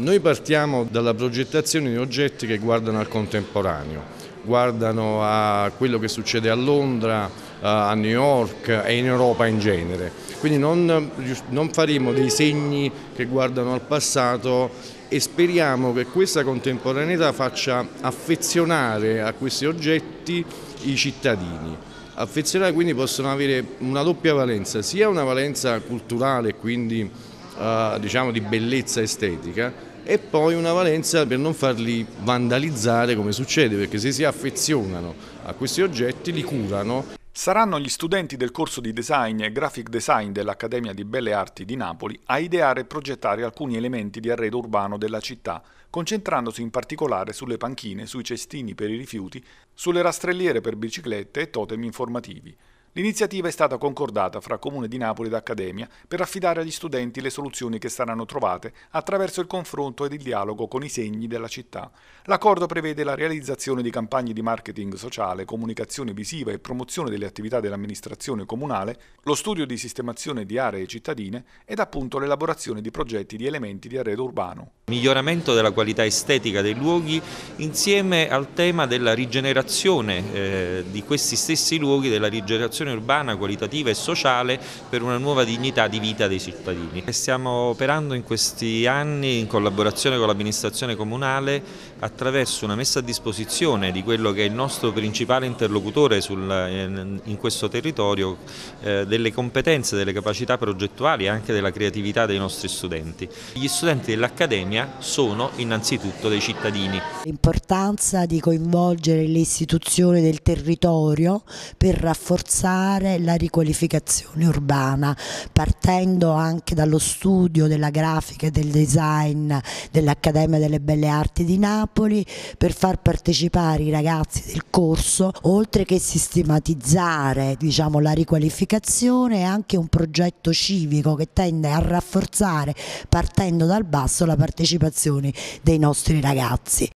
Noi partiamo dalla progettazione di oggetti che guardano al contemporaneo, guardano a quello che succede a Londra, a New York e in Europa in genere. Quindi non, non faremo dei segni che guardano al passato e speriamo che questa contemporaneità faccia affezionare a questi oggetti i cittadini. Affezionare quindi possono avere una doppia valenza, sia una valenza culturale, quindi eh, diciamo di bellezza estetica e poi una valenza per non farli vandalizzare come succede, perché se si affezionano a questi oggetti li curano. Saranno gli studenti del corso di design e graphic design dell'Accademia di Belle Arti di Napoli a ideare e progettare alcuni elementi di arredo urbano della città, concentrandosi in particolare sulle panchine, sui cestini per i rifiuti, sulle rastrelliere per biciclette e totem informativi. L'iniziativa è stata concordata fra Comune di Napoli ed Accademia per affidare agli studenti le soluzioni che saranno trovate attraverso il confronto ed il dialogo con i segni della città. L'accordo prevede la realizzazione di campagne di marketing sociale, comunicazione visiva e promozione delle attività dell'amministrazione comunale, lo studio di sistemazione di aree cittadine ed appunto l'elaborazione di progetti di elementi di arredo urbano. Miglioramento della qualità estetica dei luoghi insieme al tema della rigenerazione eh, di questi stessi luoghi, della rigenerazione rigenerazione urbana, qualitativa e sociale per una nuova dignità di vita dei cittadini. Stiamo operando in questi anni in collaborazione con l'amministrazione comunale attraverso una messa a disposizione di quello che è il nostro principale interlocutore sul, eh, in questo territorio eh, delle competenze, delle capacità progettuali e anche della creatività dei nostri studenti. Gli studenti dell'Accademia sono innanzitutto dei cittadini. L'importanza di coinvolgere le istituzioni del territorio per rafforzare affrontare la riqualificazione urbana, partendo anche dallo studio della grafica e del design dell'Accademia delle Belle Arti di Napoli per far partecipare i ragazzi del corso, oltre che sistematizzare diciamo, la riqualificazione, è anche un progetto civico che tende a rafforzare partendo dal basso la partecipazione dei nostri ragazzi.